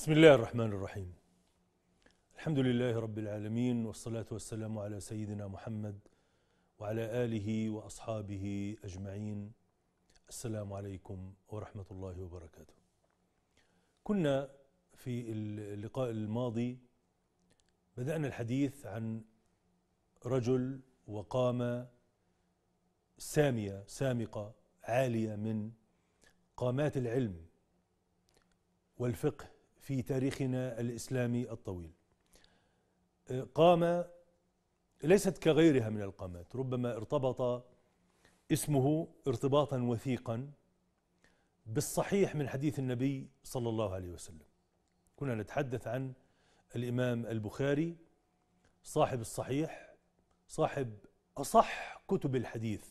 بسم الله الرحمن الرحيم الحمد لله رب العالمين والصلاة والسلام على سيدنا محمد وعلى آله وأصحابه أجمعين السلام عليكم ورحمة الله وبركاته كنا في اللقاء الماضي بدأنا الحديث عن رجل وقامة سامية سامقة عالية من قامات العلم والفقه في تاريخنا الاسلامي الطويل. أه، قام ليست كغيرها من القامات، ربما ارتبط اسمه ارتباطا وثيقا بالصحيح من حديث النبي صلى الله عليه وسلم. كنا نتحدث عن الامام البخاري صاحب الصحيح صاحب اصح كتب الحديث.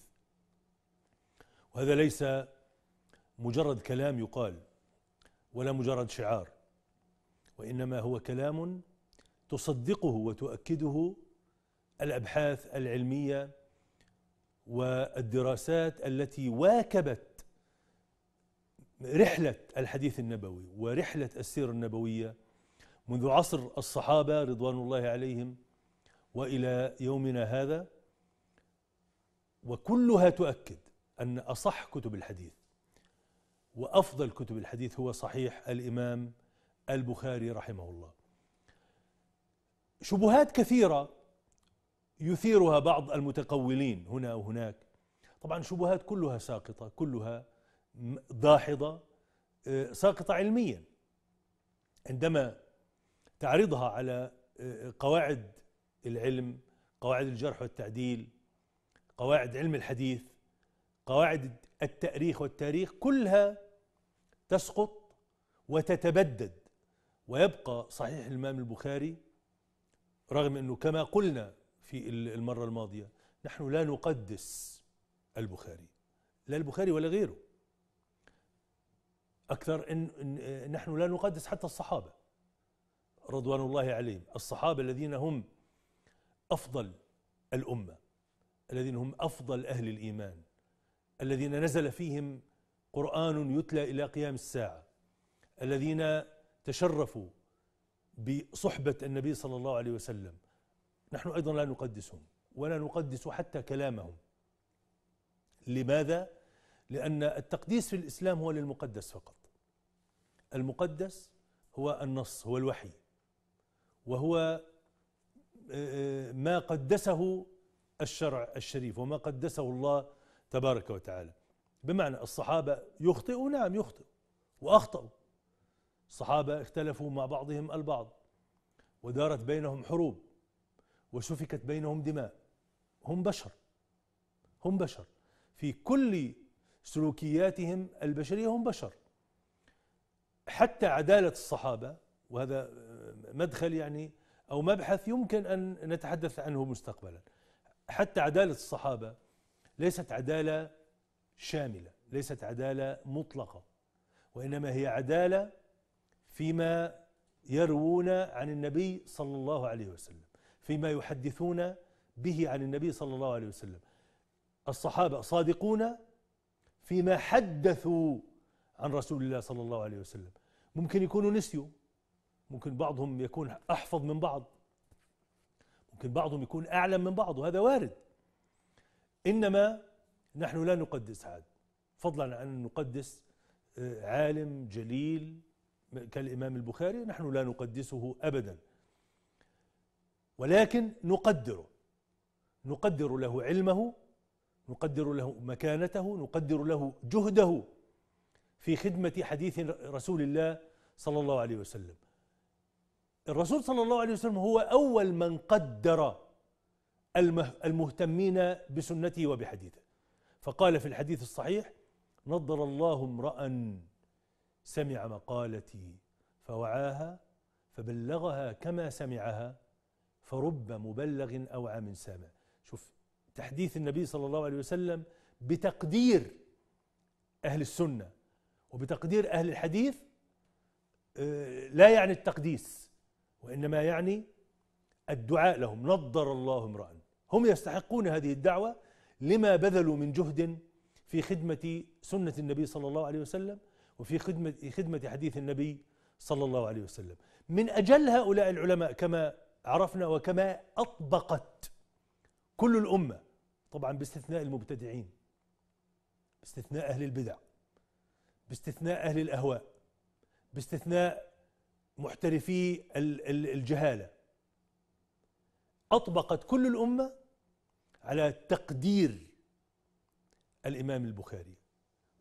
وهذا ليس مجرد كلام يقال ولا مجرد شعار وإنما هو كلام تصدقه وتؤكده الأبحاث العلمية والدراسات التي واكبت رحلة الحديث النبوي ورحلة السيرة النبوية منذ عصر الصحابة رضوان الله عليهم وإلى يومنا هذا وكلها تؤكد أن أصح كتب الحديث وأفضل كتب الحديث هو صحيح الإمام البخاري رحمه الله شبهات كثيرة يثيرها بعض المتقولين هنا وهناك طبعا شبهات كلها ساقطة كلها داحضة آه، ساقطة علميا عندما تعرضها على آه، قواعد العلم قواعد الجرح والتعديل قواعد علم الحديث قواعد التأريخ والتاريخ كلها تسقط وتتبدد ويبقى صحيح الإمام البخاري رغم أنه كما قلنا في المرة الماضية نحن لا نقدس البخاري لا البخاري ولا غيره أكثر إن نحن لا نقدس حتى الصحابة رضوان الله عليهم الصحابة الذين هم أفضل الأمة الذين هم أفضل أهل الإيمان الذين نزل فيهم قرآن يتلى إلى قيام الساعة الذين تشرفوا بصحبة النبي صلى الله عليه وسلم نحن أيضا لا نقدسهم ولا نقدس حتى كلامهم لماذا؟ لأن التقديس في الإسلام هو للمقدس فقط المقدس هو النص هو الوحي وهو آه، آه، ما قدسه الشرع الشريف وما قدسه الله تبارك وتعالى بمعنى الصحابة يخطئوا نعم يخطئوا وأخطأوا الصحابة اختلفوا مع بعضهم البعض ودارت بينهم حروب وسفكت بينهم دماء هم بشر هم بشر في كل سلوكياتهم البشرية هم بشر حتى عدالة الصحابة وهذا مدخل يعني أو مبحث يمكن أن نتحدث عنه مستقبلا حتى عدالة الصحابة ليست عدالة شاملة ليست عدالة مطلقة وإنما هي عدالة فيما يروون عن النبي صلى الله عليه وسلم فيما يحدثون به عن النبي صلى الله عليه وسلم الصحابة صادقون فيما حدثوا عن رسول الله صلى الله عليه وسلم ممكن يكونوا نسيوا ممكن بعضهم يكون أحفظ من بعض ممكن بعضهم يكون أعلم من بعض وهذا وارد إنما نحن لا نقدس عاد فضلا عن أن نقدس آه، عالم جليل كالإمام البخاري نحن لا نقدسه أبدا ولكن نقدره نقدر له علمه نقدر له مكانته نقدر له جهده في خدمة حديث رسول الله صلى الله عليه وسلم الرسول صلى الله عليه وسلم هو أول من قدر المهتمين بسنته وبحديثه فقال في الحديث الصحيح نضر الله امرأ سمع مقالتي فوعاها فبلغها كما سمعها فرب مبلغ أوعى من سامع شوف تحديث النبي صلى الله عليه وسلم بتقدير أهل السنة وبتقدير أهل الحديث آه، لا يعني التقديس وإنما يعني الدعاء لهم نضر الله امرأ هم يستحقون هذه الدعوة لما بذلوا من جهد في خدمة سنة النبي صلى الله عليه وسلم وفي خدمة خدمة حديث النبي صلى الله عليه وسلم من أجل هؤلاء العلماء كما عرفنا وكما أطبقت كل الأمة طبعا باستثناء المبتدعين باستثناء أهل البدع باستثناء أهل الأهواء باستثناء محترفي الجهالة أطبقت كل الأمة على تقدير الإمام البخاري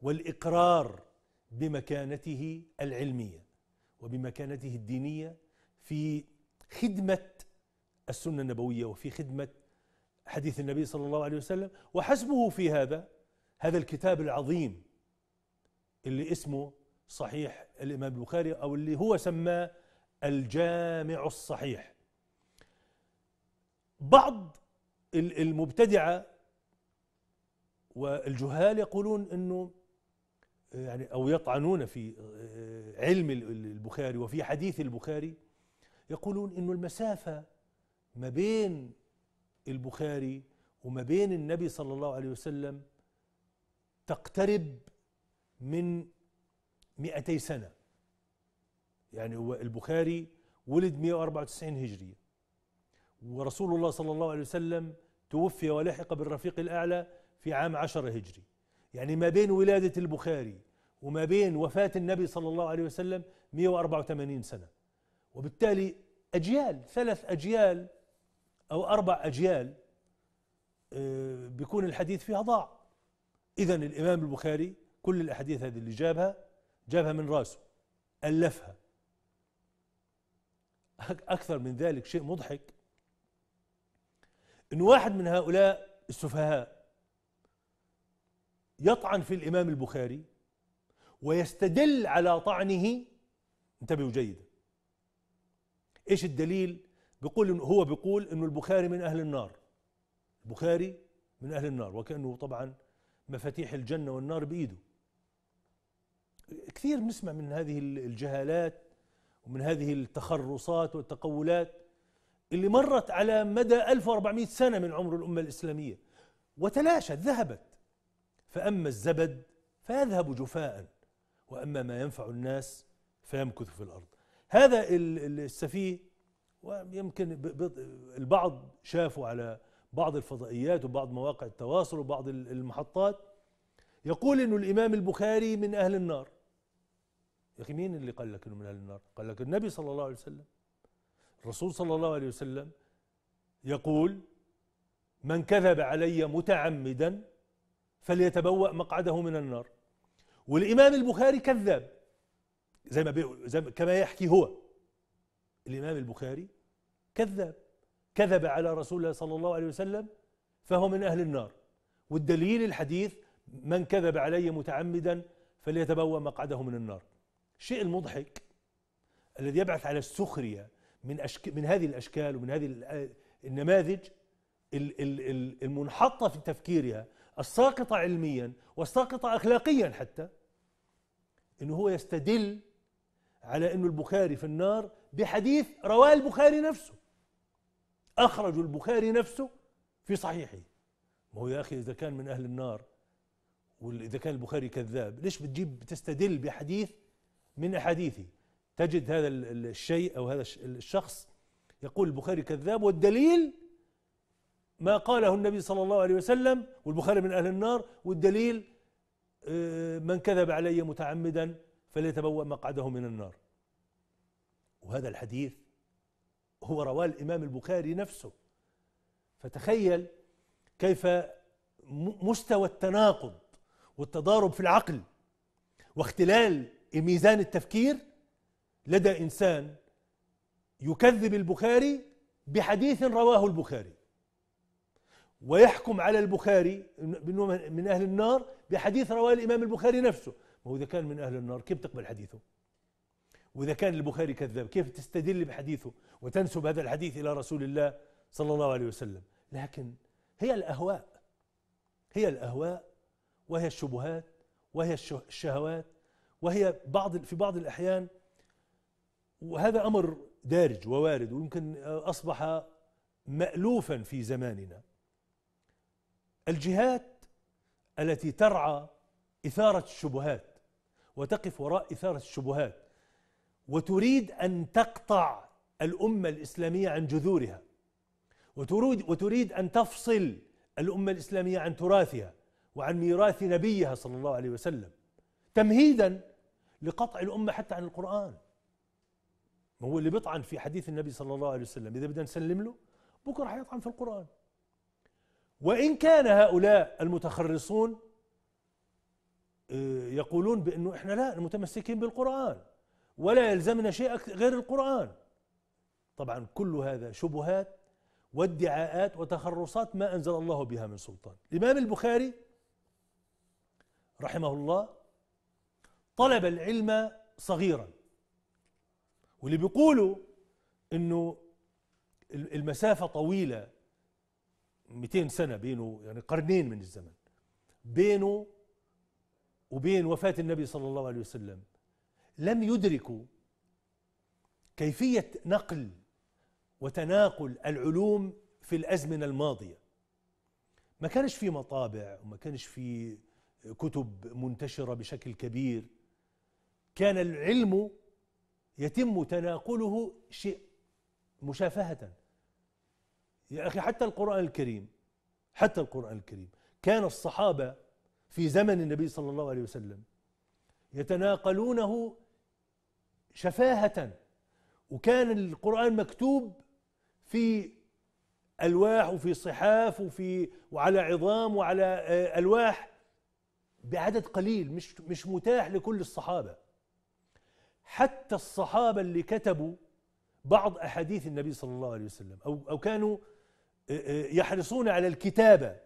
والإقرار بمكانته العلميه وبمكانته الدينيه في خدمه السنه النبويه وفي خدمه حديث النبي صلى الله عليه وسلم وحسبه في هذا هذا الكتاب العظيم اللي اسمه صحيح الامام البخاري او اللي هو سماه الجامع الصحيح بعض المبتدعه والجهال يقولون انه يعني أو يطعنون في آه، علم البخاري وفي حديث البخاري يقولون انه المسافة ما بين البخاري وما بين النبي صلى الله عليه وسلم تقترب من 200 سنة يعني هو البخاري ولد 194 هجرية ورسول الله صلى الله عليه وسلم توفي ولحق بالرفيق الأعلى في عام 10 هجري يعني ما بين ولادة البخاري وما بين وفاة النبي صلى الله عليه وسلم 184 سنة وبالتالي أجيال ثلاث أجيال أو أربع أجيال آه، بيكون الحديث فيها ضاع إذا الإمام البخاري كل الأحاديث هذه اللي جابها جابها من راسه ألفها أكثر من ذلك شيء مضحك أن واحد من هؤلاء السفهاء يطعن في الإمام البخاري ويستدل على طعنه انتبهوا جيدا ايش الدليل بيقول إن هو بيقول انه البخاري من اهل النار البخاري من اهل النار وكانه طبعا مفاتيح الجنه والنار بايده كثير بنسمع من هذه الجهالات ومن هذه التخرصات والتقولات اللي مرت على مدى 1400 سنه من عمر الامه الاسلاميه وتلاشت ذهبت فأما الزبد فيذهب جفاء وأما ما ينفع الناس فيمكث في الأرض هذا السفيه ويمكن البعض شافوا على بعض الفضائيات وبعض مواقع التواصل وبعض المحطات يقول انه الامام البخاري من اهل النار يا اخي مين اللي قال لك انه من اهل النار قال لك النبي صلى الله عليه وسلم الرسول صلى الله عليه وسلم يقول من كذب علي متعمدا فليتبوأ مقعده من النار والإمام البخاري كذاب زي ما, بي... زي ما كما يحكي هو الإمام البخاري كذاب كذب على رسول الله صلى الله عليه وسلم فهو من أهل النار والدليل الحديث من كذب علي متعمدا فليتبوأ مقعده من النار الشيء المضحك الذي يبعث على السخرية من, أشك... من هذه الأشكال ومن هذه آه، النماذج المنحطة في تفكيرها الساقطة علميا والساقطة أخلاقيا حتى أنه هو يستدل على أنه البخاري في النار بحديث رواه البخاري نفسه أخرج البخاري نفسه في صحيحه ما هو يا أخي إذا كان من أهل النار وإذا كان البخاري كذاب ليش بتجيب تستدل بحديث من أحاديثه تجد هذا الشيء أو هذا الشخص يقول البخاري كذاب والدليل ما قاله النبي صلى الله عليه وسلم والبخاري من أهل النار والدليل آه، من كذب علي متعمدا فليتبوأ مقعده من النار وهذا الحديث هو رواه الإمام البخاري نفسه فتخيل كيف مستوى التناقض والتضارب في العقل واختلال ميزان التفكير لدى إنسان يكذب البخاري بحديث رواه البخاري ويحكم على البخاري بأنه من أهل النار بحديث رواه الإمام البخاري نفسه ما هو إذا كان من أهل النار كيف تقبل حديثه وإذا كان البخاري كذاب كيف تستدل بحديثه وتنسب هذا الحديث إلى رسول الله صلى الله عليه وسلم لكن هي الأهواء هي الأهواء وهي الشبهات وهي الشهوات وهي بعض في بعض الأحيان وهذا أمر دارج ووارد ويمكن أصبح مألوفا في زماننا الجهات التي ترعى إثارة الشبهات وتقف وراء إثارة الشبهات وتريد أن تقطع الأمة الإسلامية عن جذورها وتريد, وتريد أن تفصل الأمة الإسلامية عن تراثها وعن ميراث نبيها صلى الله عليه وسلم تمهيدا لقطع الأمة حتى عن القرآن ما هو اللي بيطعن في حديث النبي صلى الله عليه وسلم إذا بدنا نسلم له بكرة حيطعن في القرآن وإن كان هؤلاء المتخرصون آه، يقولون بأنه إحنا لا متمسكين بالقرآن ولا يلزمنا شيء غير القرآن طبعا كل هذا شبهات وادعاءات وتخرصات ما أنزل الله بها من سلطان الإمام البخاري رحمه الله طلب العلم صغيرا واللي بيقولوا انه المسافه طويله 200 سنه بينه يعني قرنين من الزمن بينه وبين وفاه النبي صلى الله عليه وسلم لم يدركوا كيفيه نقل وتناقل العلوم في الازمنه الماضيه ما كانش في مطابع وما كانش في كتب منتشره بشكل كبير كان العلم يتم تناقله شيء مشافهه يا أخي حتى القرآن الكريم حتى القرآن الكريم كان الصحابة في زمن النبي صلى الله عليه وسلم يتناقلونه شفاهة وكان القرآن مكتوب في ألواح وفي صحاف وفي وعلى عظام وعلى آه، ألواح بعدد قليل مش مش متاح لكل الصحابة حتى الصحابة اللي كتبوا بعض أحاديث النبي صلى الله عليه وسلم أو أو كانوا يحرصون على الكتابة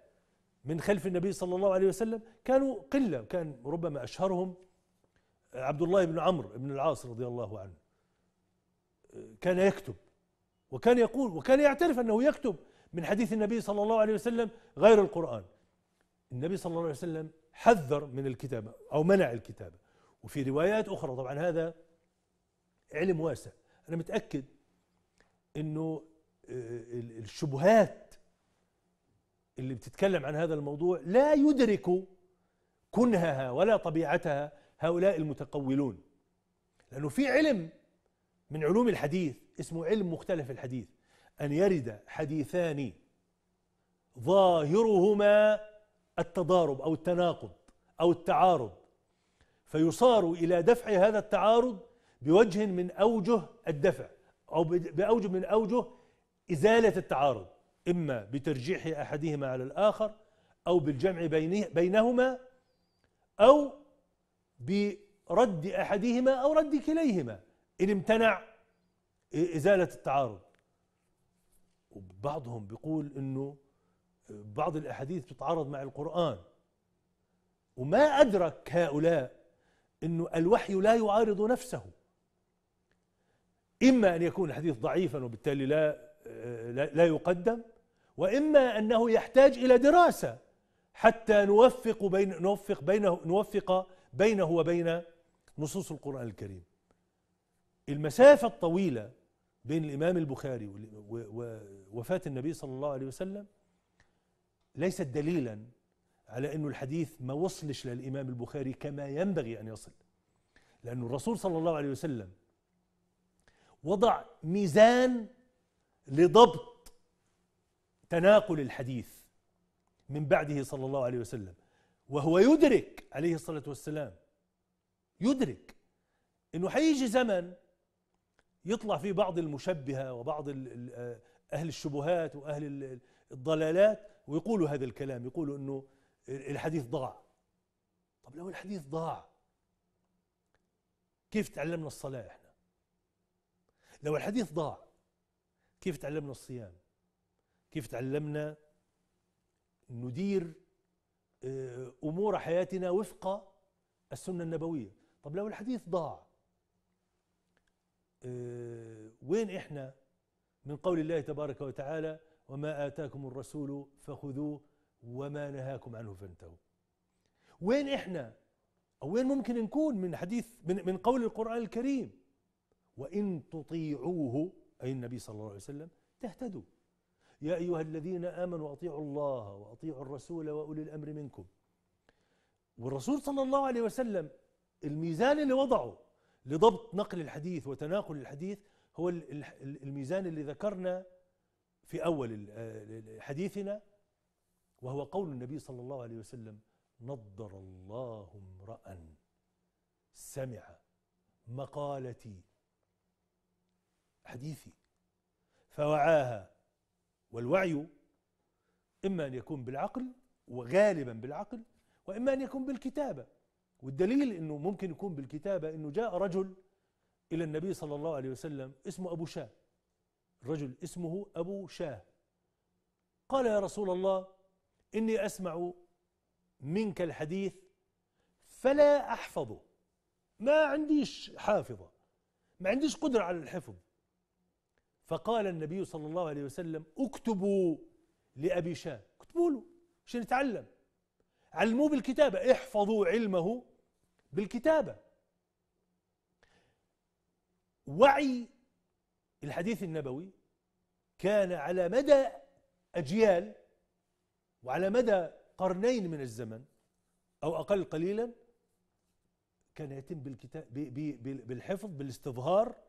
من خلف النبي صلى الله عليه وسلم كانوا قلة كان ربما أشهرهم عبد الله بن عمرو بن العاص رضي الله عنه كان يكتب وكان يقول وكان يعترف أنه يكتب من حديث النبي صلى الله عليه وسلم غير القرآن النبي صلى الله عليه وسلم حذر من الكتابة أو منع الكتابة وفي روايات أخرى طبعا هذا علم واسع أنا متأكد أنه آه، الشبهات اللي بتتكلم عن هذا الموضوع لا يدرك كنهها ولا طبيعتها هؤلاء المتقولون لأنه في علم من علوم الحديث اسمه علم مختلف الحديث أن يرد حديثان ظاهرهما التضارب أو التناقض أو التعارض فيصار إلى دفع هذا التعارض بوجه من أوجه الدفع أو بأوجه من أوجه إزالة التعارض إما بترجيح أحدهما على الآخر أو بالجمع بينهما أو برد أحدهما أو رد كليهما إن امتنع إزالة التعارض وبعضهم بيقول إنه بعض الأحاديث تتعارض مع القرآن وما أدرك هؤلاء أنه الوحي لا يعارض نفسه إما أن يكون الحديث ضعيفا وبالتالي لا لا يقدم واما انه يحتاج الى دراسه حتى نوفق بين نوفق بينه نوفق بينه وبين نصوص القران الكريم المسافه الطويله بين الامام البخاري ووفاه النبي صلى الله عليه وسلم ليست دليلا على انه الحديث ما وصلش للامام البخاري كما ينبغي ان يصل لأن الرسول صلى الله عليه وسلم وضع ميزان لضبط تناقل الحديث من بعده صلى الله عليه وسلم وهو يدرك عليه الصلاة والسلام يدرك انه حيجي زمن يطلع فيه بعض المشبهة وبعض آه، أهل الشبهات وأهل الضلالات ويقولوا هذا الكلام يقولوا انه الحديث ضاع طب لو الحديث ضاع كيف تعلمنا الصلاة احنا لو الحديث ضاع كيف تعلمنا الصيام كيف تعلمنا ندير آه، امور حياتنا وفق السنه النبويه طب لو الحديث ضاع آه، وين احنا من قول الله تبارك وتعالى وما اتاكم الرسول فخذوه وما نهاكم عنه فانتهوا وين احنا او وين ممكن نكون من حديث من, من قول القران الكريم وان تطيعوه أي النبي صلى الله عليه وسلم تهتدوا يا أيها الذين آمنوا أطيعوا الله وأطيعوا الرسول وأولي الأمر منكم والرسول صلى الله عليه وسلم الميزان اللي وضعه لضبط نقل الحديث وتناقل الحديث هو الميزان اللي ذكرنا في أول حديثنا وهو قول النبي صلى الله عليه وسلم نضر الله امرأ سمع مقالتي حديثي فوعاها والوعي إما أن يكون بالعقل وغالبا بالعقل وإما أن يكون بالكتابة والدليل أنه ممكن يكون بالكتابة أنه جاء رجل إلى النبي صلى الله عليه وسلم اسمه أبو شاه الرجل اسمه أبو شاه قال يا رسول الله إني أسمع منك الحديث فلا أحفظه ما عنديش حافظة ما عنديش قدرة على الحفظ فقال النبي صلى الله عليه وسلم اكتبوا لأبي شاه اكتبوا له عشان يتعلم علموه بالكتابة احفظوا علمه بالكتابة وعي الحديث النبوي كان على مدى أجيال وعلى مدى قرنين من الزمن أو أقل قليلا كان يتم بالكتاب بالحفظ بالاستظهار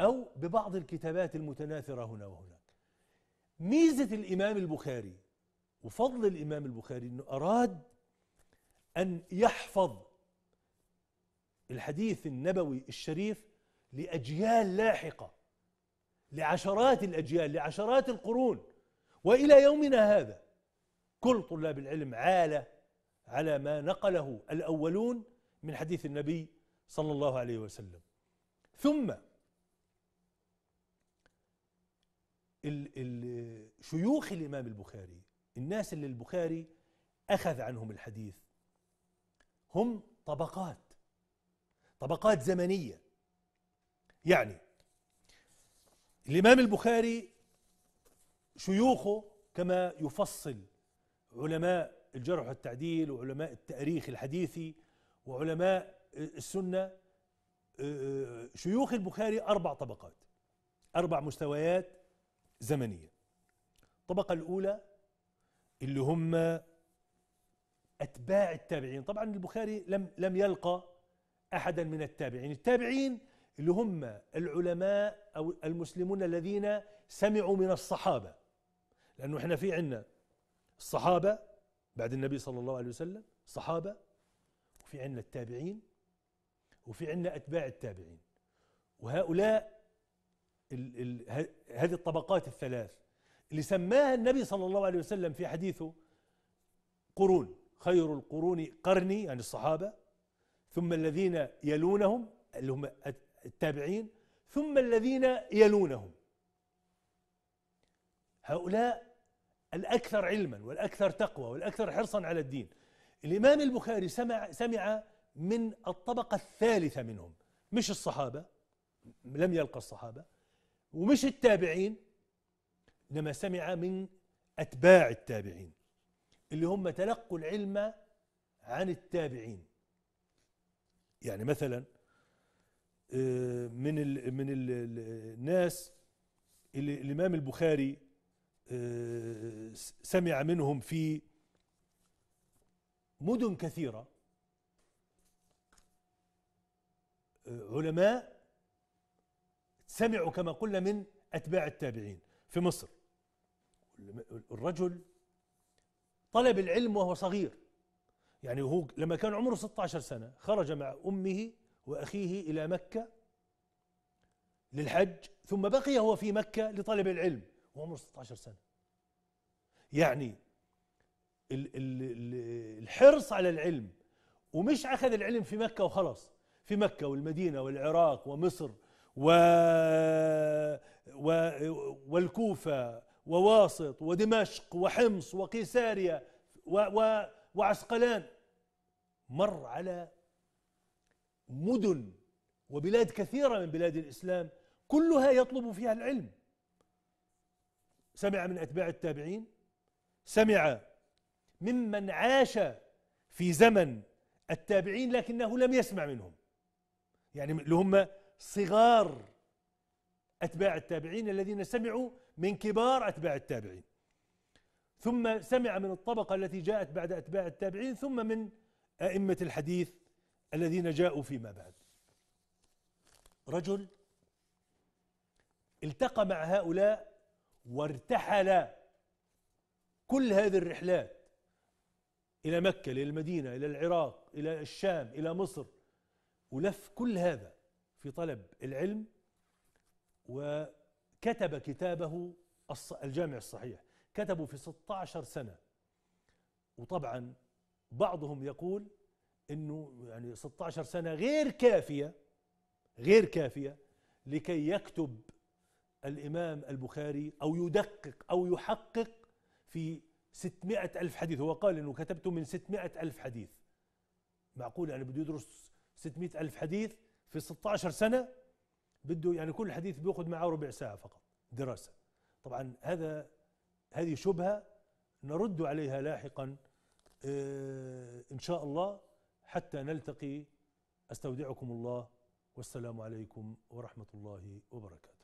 أو ببعض الكتابات المتناثرة هنا وهناك ميزة الإمام البخاري وفضل الإمام البخاري أنه أراد أن يحفظ الحديث النبوي الشريف لأجيال لاحقة لعشرات الأجيال لعشرات القرون وإلى يومنا هذا كل طلاب العلم عالة على ما نقله الأولون من حديث النبي صلى الله عليه وسلم ثم ال ال شيوخ الإمام البخاري الناس اللي البخاري أخذ عنهم الحديث هم طبقات طبقات زمنية يعني الإمام البخاري شيوخه كما يفصل علماء الجرح والتعديل وعلماء التاريخ الحديثي وعلماء السنة آه، آه، شيوخ البخاري أربع طبقات أربع مستويات زمنية الطبقة الأولى اللي هم أتباع التابعين طبعا البخاري لم لم يلقى أحدا من التابعين التابعين اللي هم العلماء أو المسلمون الذين سمعوا من الصحابة لأنه احنا في عنا الصحابة بعد النبي صلى الله عليه وسلم صحابة وفي عنا التابعين وفي عنا أتباع التابعين وهؤلاء ال ال هذه الطبقات الثلاث اللي سماها النبي صلى الله عليه وسلم في حديثه قرون خير القرون قرني يعني الصحابة ثم الذين يلونهم اللي هم التابعين ثم الذين يلونهم هؤلاء الأكثر علما والأكثر تقوى والأكثر حرصا على الدين الإمام البخاري سمع, سمع من الطبقة الثالثة منهم مش الصحابة لم يلقى الصحابة ومش التابعين إنما سمع من أتباع التابعين اللي هم تلقوا العلم عن التابعين يعني مثلا آه، من ال من الـ الناس اللي الإمام البخاري آه، سمع منهم في مدن كثيرة آه، علماء سمعوا كما قلنا من أتباع التابعين في مصر الرجل طلب العلم وهو صغير يعني هو لما كان عمره 16 سنة خرج مع أمه وأخيه إلى مكة للحج ثم بقي هو في مكة لطلب العلم وعمره 16 سنة يعني الحرص على العلم ومش أخذ العلم في مكة وخلاص في مكة والمدينة والعراق ومصر و... و... والكوفة وواسط ودمشق وحمص وقيسارية و... و... وعسقلان مر على مدن وبلاد كثيرة من بلاد الإسلام كلها يطلب فيها العلم سمع من أتباع التابعين سمع ممن عاش في زمن التابعين لكنه لم يسمع منهم يعني اللي هم صغار أتباع التابعين الذين سمعوا من كبار أتباع التابعين ثم سمع من الطبقة التي جاءت بعد أتباع التابعين ثم من أئمة الحديث الذين جاءوا فيما بعد رجل التقى مع هؤلاء وارتحل كل هذه الرحلات إلى مكة إلى المدينة إلى العراق إلى الشام إلى مصر ولف كل هذا في طلب العلم وكتب كتابه الجامع الصحيح كتبه في 16 سنة وطبعا بعضهم يقول انه يعني 16 سنة غير كافية غير كافية لكي يكتب الإمام البخاري أو يدقق أو يحقق في 600 ألف حديث هو قال أنه كتبته من 600 ألف حديث معقول يعني بده يدرس 600 ألف حديث في 16 سنه بده يعني كل حديث بياخذ معه ربع ساعه فقط دراسه طبعا هذا هذه شبهه نرد عليها لاحقا آه، ان شاء الله حتى نلتقي استودعكم الله والسلام عليكم ورحمه الله وبركاته